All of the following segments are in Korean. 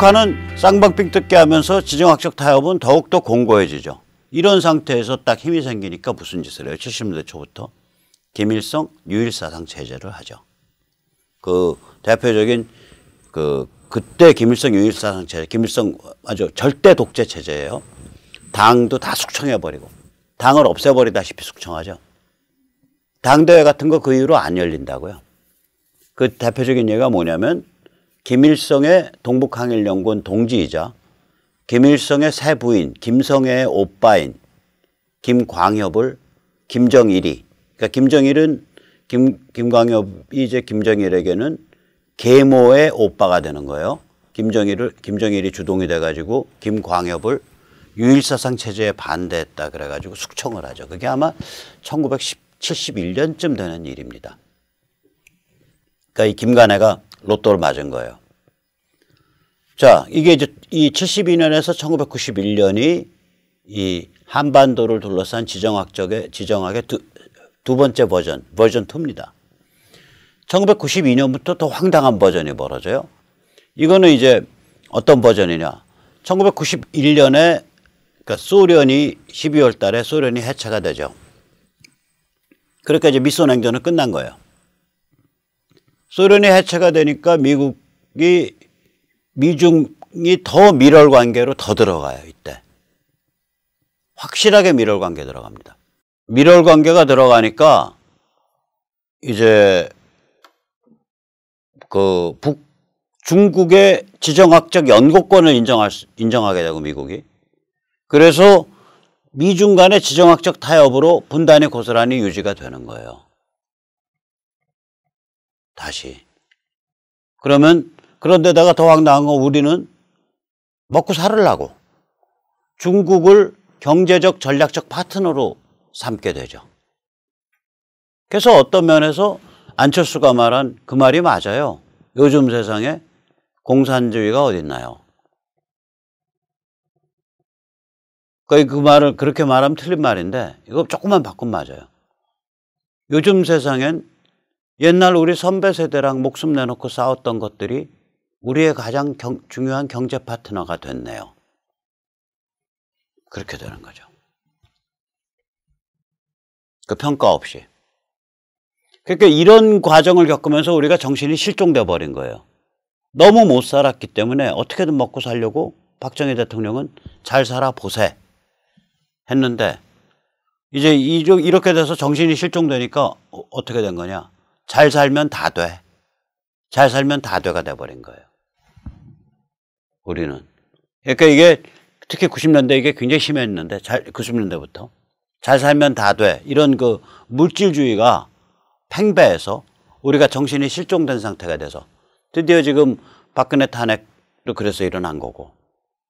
북한은 쌍방빙 뜯게 하면서 지정학적 타협은 더욱더 공고해지죠. 이런 상태에서 딱 힘이 생기니까 무슨 짓을 해요? 70년대 초부터 김일성 유일사상 체제를 하죠. 그 대표적인 그 그때 김일성 유일사상 체제, 김일성 아주 절대 독재 체제예요. 당도 다 숙청해 버리고 당을 없애버리다시피 숙청하죠. 당대회 같은 거 그 이후로 안 열린다고요. 그 대표적인 예가 뭐냐면 김일성의 동북항일연구원 동지이자 김일성의 새 부인 김성애의 오빠인 김광협을 김정일이 그러니까 김정일은 김, 김광협이 이제 김정일에게는 계모의 오빠가 되는 거예요. 김정일을 김정일이 주동이 돼가지고 김광협을 유일사상 체제에 반대했다 그래가지고 숙청을 하죠. 그게 아마 1971년쯤 되는 일입니다. 그러니까 이 김간해가 로또를 맞은 거예요. 자, 이게 이제 이 72년에서 1991년이 이 한반도를 둘러싼 지정학적의 지정학의 두, 두 번째 버전, 버전 2입니다. 1992년부터 더 황당한 버전이 벌어져요. 이거는 이제 어떤 버전이냐. 1991년에 그러니까 소련이 12월 달에 소련이 해체가 되죠. 그러니까 이제 미소 냉전은 끝난 거예요. 소련이 해체가 되니까 미국이 미중이 더 밀월 관계로 더 들어가요 이때 확실하게 밀월 관계 들어갑니다. 밀월 관계가 들어가니까 이제 그 북 중국의 지정학적 연고권을 인정할 수, 인정하게 되고 미국이 그래서 미중 간의 지정학적 타협으로 분단의 고스란히 유지가 되는 거예요. 다시. 그러면 그런데다가 더 황당한 건 우리는 먹고 살으려고 중국을 경제적 전략적 파트너로 삼게 되죠. 그래서 어떤 면에서 안철수가 말한 그 말이 맞아요. 요즘 세상에 공산주의가 어딨나요? 거의 그 말을 그렇게 말하면 틀린 말인데 이거 조금만 바꾼 맞아요. 요즘 세상엔 옛날 우리 선배 세대랑 목숨 내놓고 싸웠던 것들이 우리의 가장 경, 중요한 경제 파트너가 됐네요. 그렇게 되는 거죠. 그 평가 없이. 그러니까 이런 과정을 겪으면서 우리가 정신이 실종돼 버린 거예요. 너무 못 살았기 때문에 어떻게든 먹고 살려고 박정희 대통령은 잘 살아 보세 했는데 이제 이렇게 돼서 정신이 실종되니까 어, 어떻게 된 거냐? 잘 살면 다 돼. 잘 살면 다 돼가 돼버린 거예요. 우리는. 그러니까 이게 특히 90년대 이게 굉장히 심했는데, 90년대부터. 잘 살면 다 돼. 이런 그 물질주의가 팽배해서 우리가 정신이 실종된 상태가 돼서 드디어 지금 박근혜 탄핵도 그래서 일어난 거고.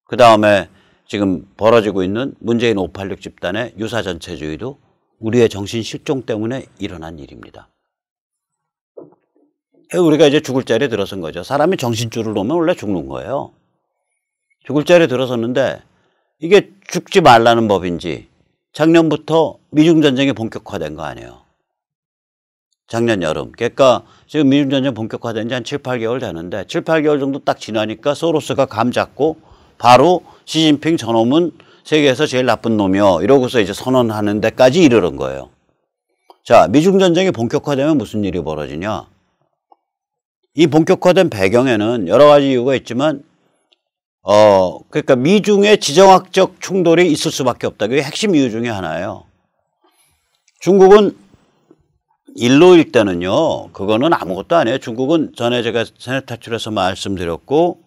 그 다음에 지금 벌어지고 있는 문재인 586 집단의 유사 전체주의도 우리의 정신 실종 때문에 일어난 일입니다. 우리가 이제 죽을 자리에 들어선 거죠. 사람이 정신줄을 놓으면 원래 죽는 거예요. 죽을 자리에 들어섰는데 이게 죽지 말라는 법인지 작년부터 미중전쟁이 본격화된 거 아니에요. 작년 여름. 그러니까 지금 미중전쟁 본격화된 지 한 7, 8개월 되는데 7, 8개월 정도 딱 지나니까 소로스가 감 잡고 바로 시진핑 저놈은 세계에서 제일 나쁜 놈이요. 이러고서 이제 선언하는 데까지 이르는 거예요. 자, 미중전쟁이 본격화되면 무슨 일이 벌어지냐? 이 본격화된 배경에는 여러 가지 이유가 있지만 어 그러니까 미중의 지정학적 충돌이 있을 수밖에 없다. 그게 핵심 이유 중에 하나예요. 중국은 일로일 때는요. 그거는 아무것도 아니에요. 중국은 전에 제가 세뇌 탈출해서 말씀드렸고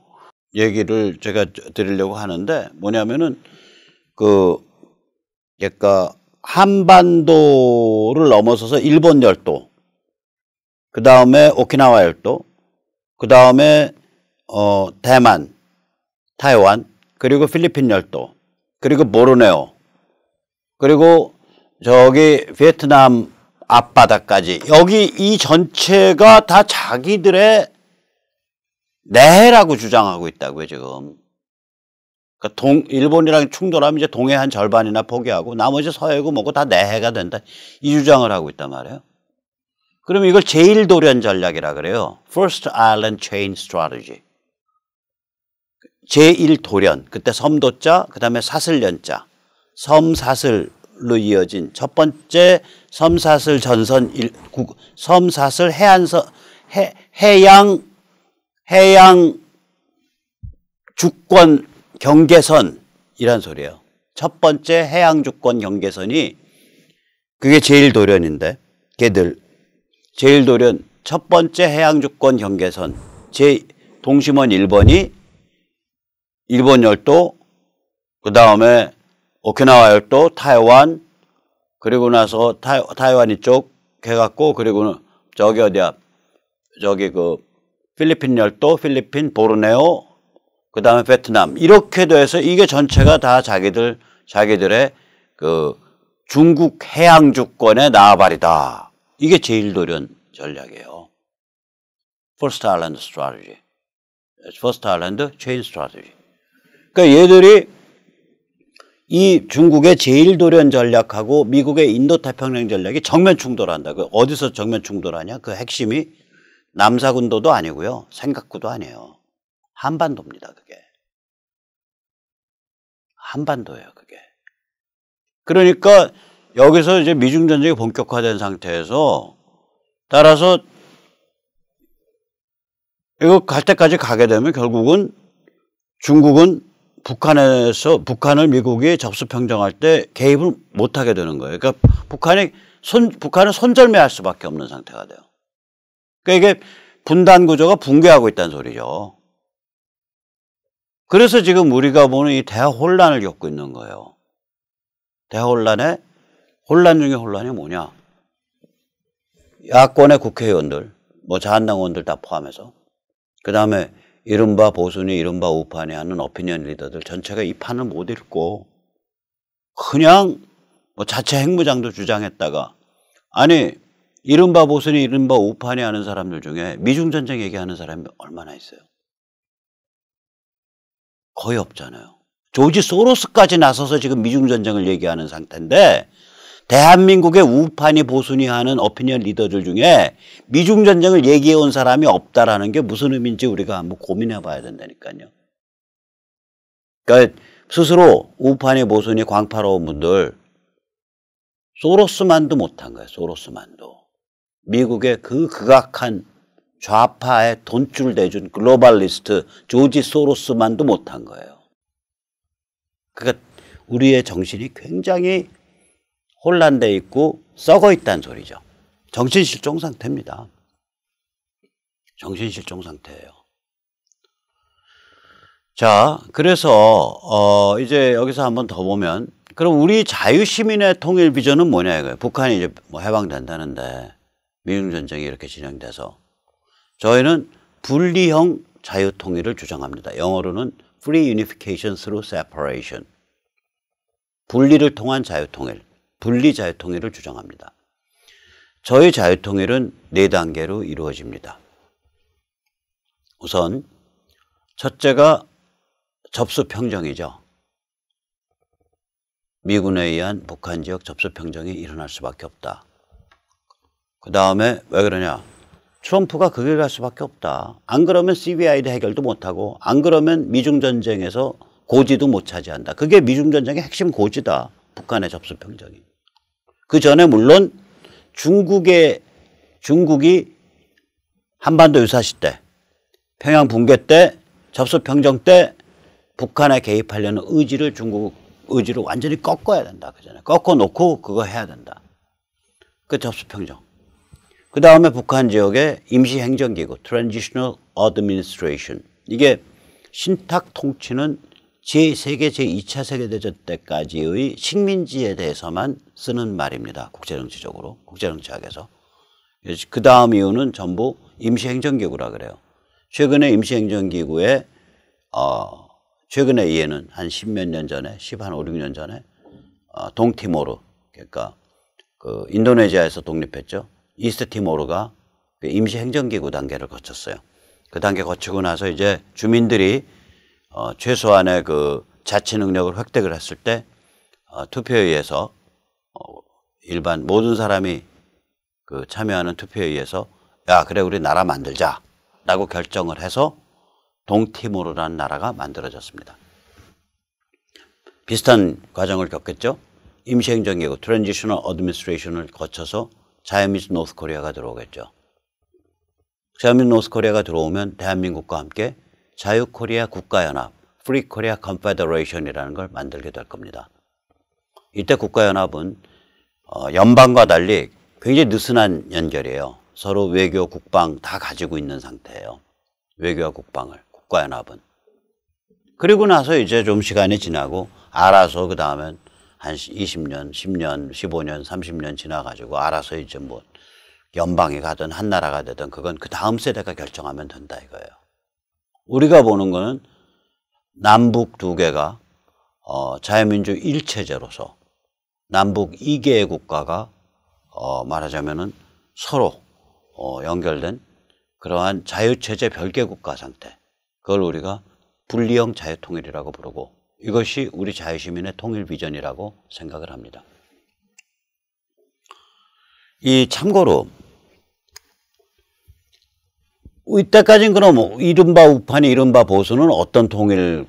얘기를 제가 드리려고 하는데 뭐냐면은 그 그러니까 한반도를 넘어서서 일본 열도 그 다음에 오키나와 열도 그 다음에 어, 대만, 타이완, 그리고 필리핀 열도, 그리고 모르네오, 그리고 저기 베트남 앞바다까지 여기 이 전체가 다 자기들의 내해라고 주장하고 있다고요 지금. 그러니까 동 일본이랑 충돌하면 이제 동해 한 절반이나 포기하고 나머지 서해고 뭐고 다 내해가 된다 이 주장을 하고 있단 말이에요. 그러면 이걸 제일 도련 전략이라 그래요. First Island Chain Strategy. 제일 도련. 그때 섬도자, 그 다음에 사슬연자. 섬사슬로 이어진 첫 번째 섬사슬 전선, 일, 국, 섬사슬 해안선, 해, 해양, 해양 주권 경계선이란 소리예요. 첫 번째 해양 주권 경계선이 그게 제일 도련인데 걔들 제1도련첫 번째 해양주권 경계선 제 동심원 1번이 일본 열도 그 다음에 오키나와 열도 타이완 그리고 나서 타이, 타이완 이쪽 해갖고 그리고는 저기 어디야 저기 그 필리핀 열도 필리핀 보르네오 그 다음에 베트남 이렇게 돼서 이게 전체가 다 자기들 자기들의 그 중국 해양 주권의 나발이다. 이게 제일 도련 전략이에요. First Island Strategy. First Island Chain Strategy. 그러니까 얘들이 이 중국의 제일 도련 전략하고 미국의 인도 태평양 전략이 정면 충돌한다. 그 어디서 정면 충돌하냐? 그 핵심이 남사군도도 아니고요. 생각구도 아니에요. 한반도입니다, 그게. 한반도예요, 그게. 그러니까 여기서 이제 미중 전쟁이 본격화된 상태에서 따라서 이거 갈 때까지 가게 되면 결국은 중국은 북한에서 북한을 미국이 접수 평정할 때 개입을 못 하게 되는 거예요. 그러니까 북한이 손 북한은 손절매할 수밖에 없는 상태가 돼요. 그러니까 이게 분단 구조가 붕괴하고 있다는 소리죠. 그래서 지금 우리가 보는 이 대혼란을 화 겪고 있는 거예요. 대화혼란에 혼란 중에 혼란이 뭐냐? 야권의 국회의원들, 뭐 자한당원들 의다 포함해서 그 다음에 이른바 보수니 이른바 우파니 하는 어피니언 리더들 전체가 이 판을 못 읽고 그냥 뭐 자체 핵무장도 주장했다가 아니 이른바 보수니 이른바 우파니 하는 사람들 중에 미중 전쟁 얘기하는 사람이 얼마나 있어요? 거의 없잖아요. 조지 소로스까지 나서서 지금 미중 전쟁을 얘기하는 상태인데 대한민국의 우파니 보수니 하는 어피니언 리더들 중에 미중 전쟁을 얘기해 온 사람이 없다라는 게 무슨 의미인지 우리가 한번 고민해 봐야 된다니까요. 그러니까 스스로 우파니 보수니 광파로운 분들 소로스만도 못한 거예요. 소로스만도 미국의 그 극악한 좌파에 돈줄 대준 글로벌리스트 조지 소로스만도 못한 거예요. 그러니까 우리의 정신이 굉장히 혼란돼 있고 썩어 있다는 소리죠. 정신실종 상태입니다. 정신실종 상태예요. 자, 그래서 어 이제 여기서 한번 더 보면 그럼 우리 자유시민의 통일 비전은 뭐냐 이거예요. 북한이 이제 뭐 해방된다는데 미중 전쟁이 이렇게 진행돼서 저희는 분리형 자유 통일을 주장합니다. 영어로는 free unification through separation. 분리를 통한 자유 통일. 분리 자유통일을 주장합니다. 저희 자유통일은 네 단계로 이루어집니다. 우선 첫째가 접수 평정이죠. 미군에 의한 북한 지역 접수 평정이 일어날 수밖에 없다. 그 다음에 왜 그러냐? 트럼프가 그길 갈 수밖에 없다. 안 그러면 CBI도 해결도 못하고 안 그러면 미중 전쟁에서 고지도 못 차지한다. 그게 미중 전쟁의 핵심 고지다. 북한의 접수 평정이. 그 전에 물론 중국의 중국이 한반도 유사시 때 평양 붕괴 때 접수평정 때 북한에 개입하려는 의지를 중국 의지를 완전히 꺾어야 된다. 그 전에 꺾어 놓고 그거 해야 된다. 그 접수평정. 그 다음에 북한 지역에 임시행정기구, Transitional Administration. 이게 신탁 통치는 제3개, 제2차 세계대전 때까지의 식민지에 대해서만 쓰는 말입니다. 국제정치적으로, 국제정치학에서. 그 다음 이유는 전부 임시행정기구라 그래요. 최근에 임시행정기구에, 어, 최근에 이해는 한 십 몇 년 전에, 십한 5, 6년 전에, 어, 동티모르, 그러니까 그 인도네시아에서 독립했죠. 이스트 티모르가 그 임시행정기구 단계를 거쳤어요. 그 단계 거치고 나서 이제 주민들이 어, 최소한의 그 자치 능력을 획득을 했을 때 어, 투표에 의해서 어, 일반 모든 사람이 그 참여하는 투표에 의해서 야 그래 우리 나라 만들자라고 결정을 해서 동티모르라는 나라가 만들어졌습니다. 비슷한 과정을 겪겠죠. 임시행정기구 트랜지셔널 어드미니스트레이션을 거쳐서 자유민주 노스 코리아가 들어오겠죠. 자유민주 노스 코리아가 들어오면 대한민국과 함께 자유코리아 국가연합, 프리코리아 컨페더레이션이라는 걸 만들게 될 겁니다. 이때 국가연합은 어, 연방과 달리 굉장히 느슨한 연결이에요. 서로 외교, 국방 다 가지고 있는 상태예요. 외교와 국방을, 국가연합은. 그리고 나서 이제 좀 시간이 지나고 알아서 그다음에한 20년, 10년, 15년, 30년 지나가지고 알아서 이제 뭐 연방이 가든 한 나라가 되든 그건 그 다음 세대가 결정하면 된다 이거예요. 우리가 보는 거는 남북 두 개가 어, 자유민주 일체제로서 남북 이개의 국가가 어, 말하자면은 서로 어, 연결된 그러한 자유체제 별개 국가 상태 그걸 우리가 분리형 자유통일이라고 부르고 이것이 우리 자유시민의 통일 비전이라고 생각을 합니다. 이 참고로 뭐 이때까지는 그럼 이른바 우파니 이른바 보수는 어떤 통일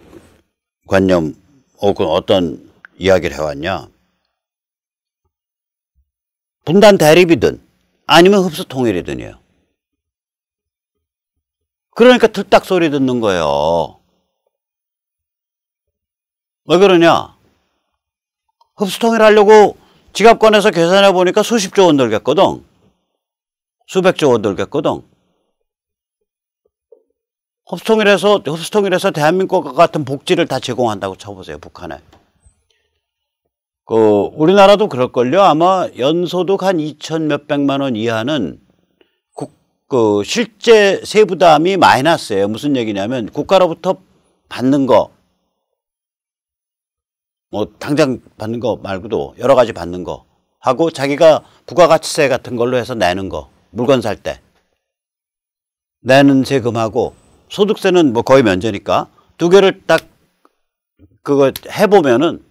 관념 혹은 어떤 이야기를 해왔냐? 분단 대립이든 아니면 흡수 통일이든이에요. 그러니까 틀딱 소리 듣는 거예요. 왜 그러냐? 흡수 통일하려고 지갑 꺼내서 계산해 보니까 수십조 원 들겠거든. 수백조 원 들겠거든. 흡수통일해서 흡수통일해서 대한민국과 같은 복지를 다 제공한다고 쳐보세요 북한에. 그 우리나라도 그럴걸요 아마 연소득 한 2천 몇백만 원 이하는 국, 그 실제 세부담이 마이너스예요 무슨 얘기냐면 국가로부터 받는 거. 뭐 당장 받는 거 말고도 여러 가지 받는 거 하고 자기가 부가가치세 같은 걸로 해서 내는 거 물건 살 때 내는 세금하고 소득세는 뭐 거의 면제니까 두 개를 딱 그거 해보면은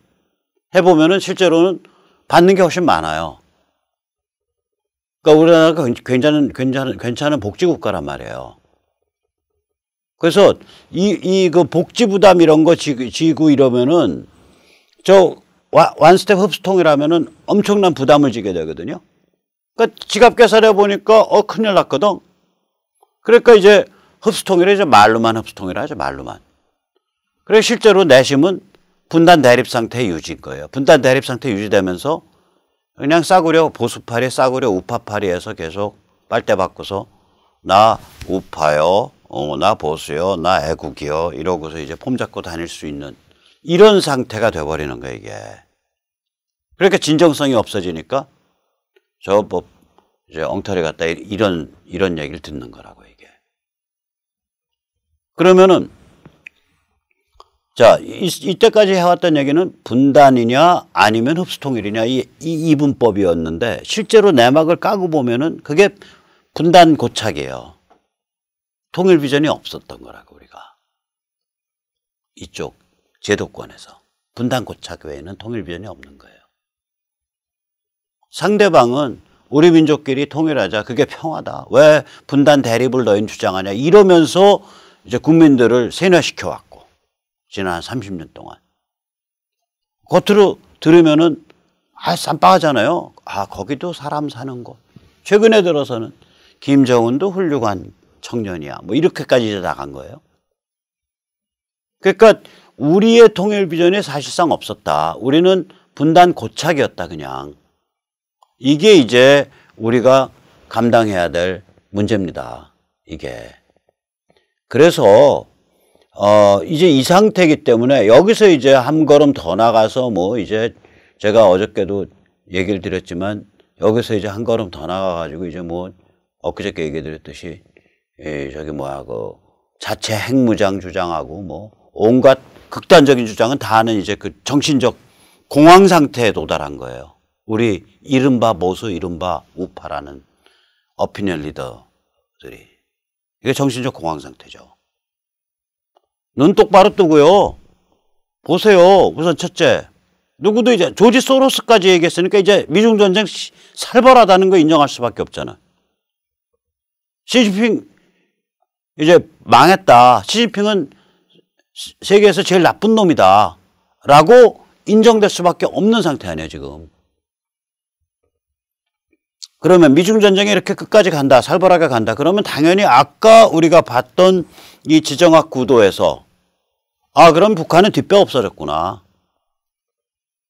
해보면은 실제로는 받는 게 훨씬 많아요. 그러니까 우리나라가 굉장히 괜찮은 괜찮은 복지 국가란 말이에요. 그래서 이 이 그 복지 부담 이런 거 지고, 지고 이러면은 저 완스텝 흡수통이라면은 엄청난 부담을 지게 되거든요. 그러니까 지갑 계산해 보니까 어 큰일 났거든. 그러니까 이제 흡수통일이죠. 말로만 흡수통일 을 하죠. 말로만. 그래서 실제로 내심은 분단 대립 상태 유지인 거예요. 분단 대립 상태 유지되면서 그냥 싸구려 보수파리, 싸구려 우파파리에서 계속 빨대 바꿔서 나 우파요, 어, 나 보수요, 나 애국이요 이러고서 이제 폼 잡고 다닐 수 있는 이런 상태가 돼버리는 거예요 이게. 그러니까 진정성이 없어지니까 저뭐 이제 엉터리 같다 이런 이런 얘기를 듣는 거라고요. 그러면은 자 이, 이때까지 해왔던 얘기는 분단이냐 아니면 흡수통일이냐 이, 이 이분법이었는데 실제로 내막을 까고 보면은 그게 분단 고착이에요. 통일 비전이 없었던 거라고 우리가 이쪽 제도권에서 분단 고착 외에는 통일 비전이 없는 거예요. 상대방은 우리 민족끼리 통일하자 그게 평화다. 왜 분단 대립을 너희 는 주장하냐 이러면서 이제 국민들을 세뇌시켜 왔고 지난 30년 동안 겉으로 들으면은 아 쌈빠하잖아요. 아 거기도 사람 사는 곳. 최근에 들어서는 김정은도 훌륭한 청년이야. 뭐 이렇게까지 나간 거예요. 그러니까 우리의 통일 비전이 사실상 없었다. 우리는 분단 고착이었다 그냥. 이게 이제 우리가 감당해야 될 문제입니다. 이게. 그래서 어 이제 이 상태이기 때문에 여기서 이제 한 걸음 더 나가서 뭐 이제 제가 어저께도 얘기를 드렸지만 여기서 이제 한 걸음 더 나가가지고 이제 뭐 엊그저께 얘기 드렸듯이 예, 저기 뭐야 그 자체 핵무장 주장하고 뭐 온갖 극단적인 주장은 다 하는 이제 그 정신적 공황 상태에 도달한 거예요. 우리 이른바 모수 이른바 우파라는 어피니언 리더들이. 이게 정신적 공황 상태죠. 눈 똑바로 뜨고요. 보세요. 우선 첫째. 누구도 이제 조지 소로스까지 얘기했으니까 이제 미중 전쟁 살벌하다는 거 인정할 수밖에 없잖아. 시진핑 이제 망했다. 시진핑은 세계에서 제일 나쁜 놈이다. 라고 인정될 수밖에 없는 상태 아니에요, 지금. 그러면 미중 전쟁이 이렇게 끝까지 간다. 살벌하게 간다. 그러면 당연히 아까 우리가 봤던 이 지정학 구도에서 아, 그럼 북한은 뒷뼈 없어졌구나.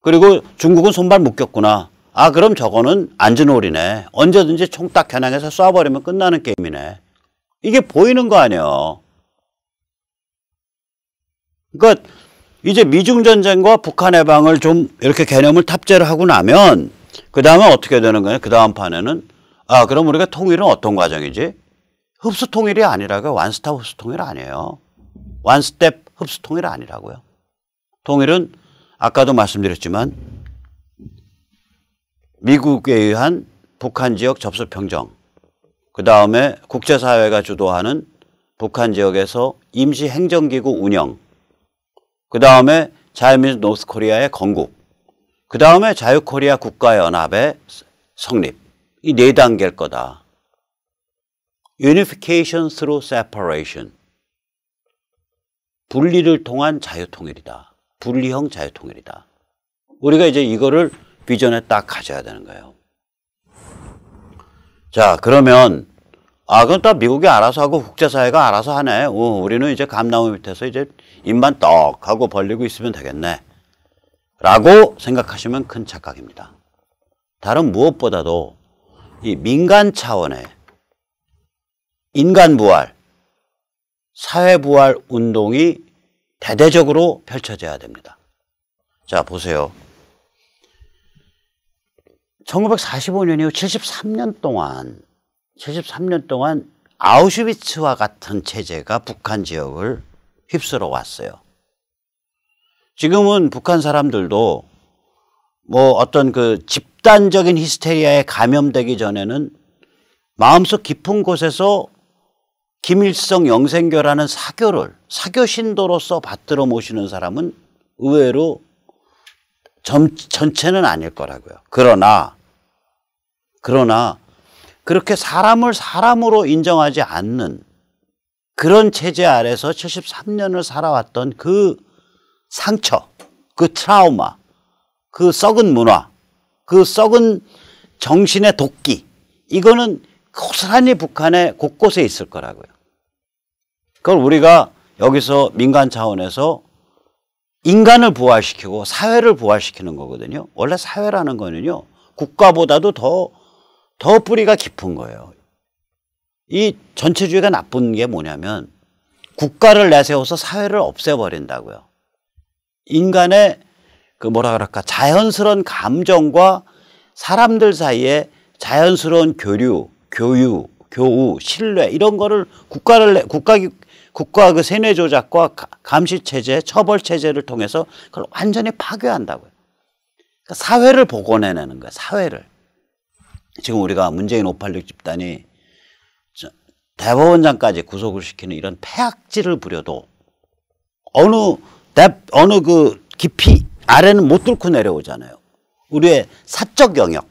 그리고 중국은 손발 묶였구나. 아, 그럼 저거는 안전홀이네. 언제든지 총딱 겨냥해서 쏴버리면 끝나는 게임이네. 이게 보이는 거 아니에요. 그러니까 이제 미중 전쟁과 북한 해방을 좀 이렇게 개념을 탑재를 하고 나면 그 다음에 어떻게 되는 거냐? 그 다음 판에는 아 그럼 우리가 통일은 어떤 과정이지? 흡수 통일이 아니라가 완스탑 흡수 통일 아니에요. 완스텝 흡수 통일 아니라고요. 통일은 아까도 말씀드렸지만 미국에 의한 북한 지역 접수 평정, 그 다음에 국제사회가 주도하는 북한 지역에서 임시 행정기구 운영, 그 다음에 자유민주 노스코리아의 건국, 그 다음에 자유코리아 국가연합의 성립. 이 네 단계일 거다. Unification through separation. 분리를 통한 자유통일이다. 분리형 자유통일이다. 우리가 이제 이거를 비전에 딱 가져야 되는 거예요. 자, 그러면, 아, 그건 또 미국이 알아서 하고 국제사회가 알아서 하네. 오, 우리는 이제 감나무 밑에서 이제 입만 떡 하고 벌리고 있으면 되겠네. 라고 생각하시면 큰 착각입니다. 다른 무엇보다도 이 민간 차원의 인간 부활, 사회 부활 운동이 대대적으로 펼쳐져야 됩니다. 자, 보세요. 1945년이후 73년 동안 73년 동안 아우슈비츠와 같은 체제가 북한 지역을 휩쓸어 왔어요. 지금은 북한 사람들도 뭐 어떤 그 집단적인 히스테리아에 감염되기 전에는 마음속 깊은 곳에서 김일성 영생교라는 사교를 사교 신도로서 받들어 모시는 사람은 의외로 전, 전체는 아닐 거라고요. 그러나 그러나 그렇게 사람을 사람으로 인정하지 않는 그런 체제 아래서 73년을 살아왔던 그 상처, 그 트라우마, 그 썩은 문화, 그 썩은 정신의 도기 이거는 고스란히 북한의 곳곳에 있을 거라고요. 그걸 우리가 여기서 민간 차원에서 인간을 부활시키고 사회를 부활시키는 거거든요. 원래 사회라는 거는요, 국가보다도 더, 더 뿌리가 깊은 거예요. 이 전체주의가 나쁜 게 뭐냐면 국가를 내세워서 사회를 없애버린다고요. 인간의 그 뭐라 그럴까 자연스러운 감정과 사람들 사이에 자연스러운 교류, 교유, 교우, 신뢰 이런 거를 국가를 국가 국가 그 세뇌 조작과 감시 체제, 처벌 체제를 통해서 그걸 완전히 파괴한다고요. 그러니까 사회를 복원해내는 거야 사회를 지금 우리가 문재인 586 집단이 대법원장까지 구속을 시키는 이런 폐악질을 부려도 어느 어느 그 깊이 아래는 못 뚫고 내려오잖아요. 우리의 사적 영역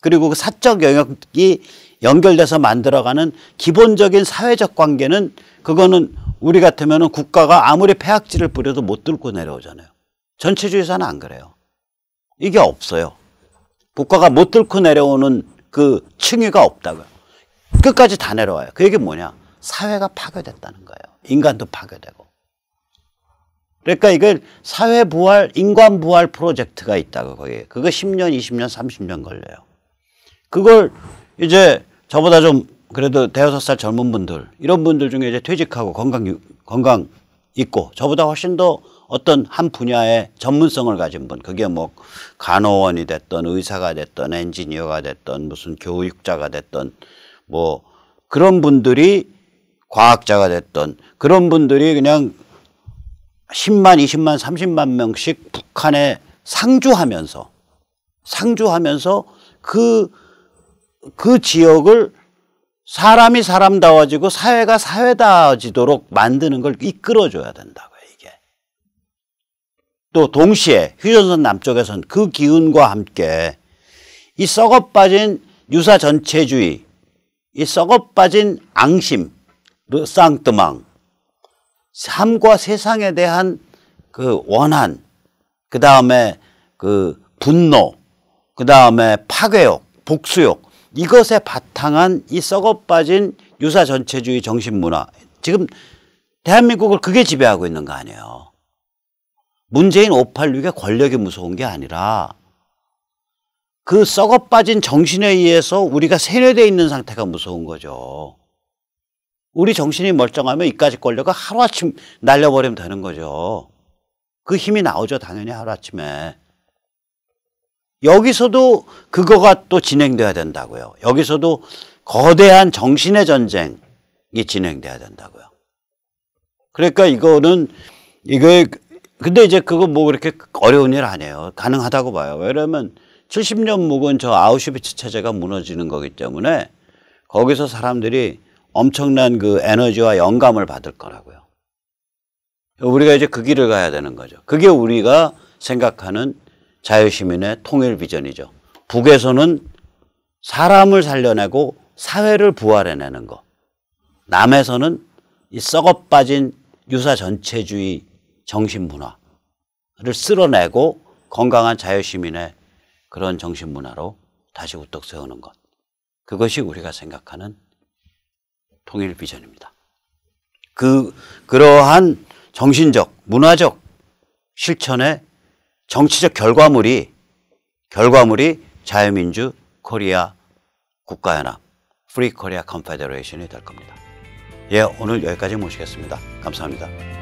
그리고 그 사적 영역이 연결돼서 만들어가는 기본적인 사회적 관계는 그거는 우리 같으면 국가가 아무리 폐악지를 뿌려도 못 뚫고 내려오잖아요. 전체주의사는 안 그래요. 이게 없어요. 국가가 못 뚫고 내려오는 그 층위가 없다고요. 끝까지 다 내려와요. 그게 뭐냐? 사회가 파괴됐다는 거예요. 인간도 파괴되고. 그러니까 이걸 사회부활, 인간부활 프로젝트가 있다고 거기에. 그거 10년, 20년, 30년 걸려요. 그걸 이제 저보다 좀 그래도 대여섯 살 젊은 분들, 이런 분들 중에 이제 퇴직하고 건강, 건강 있고 저보다 훨씬 더 어떤 한 분야의 전문성을 가진 분, 그게 뭐 간호원이 됐던 의사가 됐던 엔지니어가 됐던 무슨 교육자가 됐던 뭐 그런 분들이 과학자가 됐던 그런 분들이 그냥 10만, 20만, 30만 명씩 북한에 상주하면서 상주하면서 그, 그 지역을 사람이 사람다워지고 사회가 사회다워지도록 만드는 걸 이끌어줘야 된다고요, 그 이게. 또 동시에 휴전선 남쪽에선 그 기운과 함께 이 썩어 빠진 유사 전체주의, 이 썩어 빠진 앙심, 르쌍뜨망, 삶과 세상에 대한 그 원한, 그 다음에 그 분노, 그 다음에 파괴욕, 복수욕, 이것에 바탕한 이 썩어 빠진 유사 전체주의 정신 문화. 지금 대한민국을 그게 지배하고 있는 거 아니에요. 문재인 586의 권력이 무서운 게 아니라 그 썩어 빠진 정신에 의해서 우리가 세뇌되어 있는 상태가 무서운 거죠. 우리 정신이 멀쩡하면 이까지 권력을 하루아침 날려버리면 되는 거죠. 그 힘이 나오죠. 당연히 하루아침에. 여기서도 그거가 또 진행돼야 된다고요. 여기서도 거대한 정신의 전쟁이 진행돼야 된다고요. 그러니까 이거는 이거 근데 이제 그거 뭐 그렇게 어려운 일 아니에요. 가능하다고 봐요. 왜냐면 70년 묵은 저 아우슈비츠 체제가 무너지는 거기 때문에 거기서 사람들이 엄청난 그 에너지와 영감을 받을 거라고요. 우리가 이제 그 길을 가야 되는 거죠. 그게 우리가 생각하는 자유시민의 통일 비전이죠. 북에서는 사람을 살려내고 사회를 부활해내는 거. 남에서는 이 썩어 빠진 유사 전체주의 정신 문화를 쓸어내고 건강한 자유시민의 그런 정신 문화로 다시 우뚝 세우는 것. 그것이 우리가 생각하는 통일 비전입니다. 그, 그러한 정신적, 문화적 실천의 정치적 결과물이, 결과물이 자유민주 코리아 국가연합, 프리 코리아 컨페더레이션이 될 겁니다. 예, 오늘 여기까지 모시겠습니다. 감사합니다.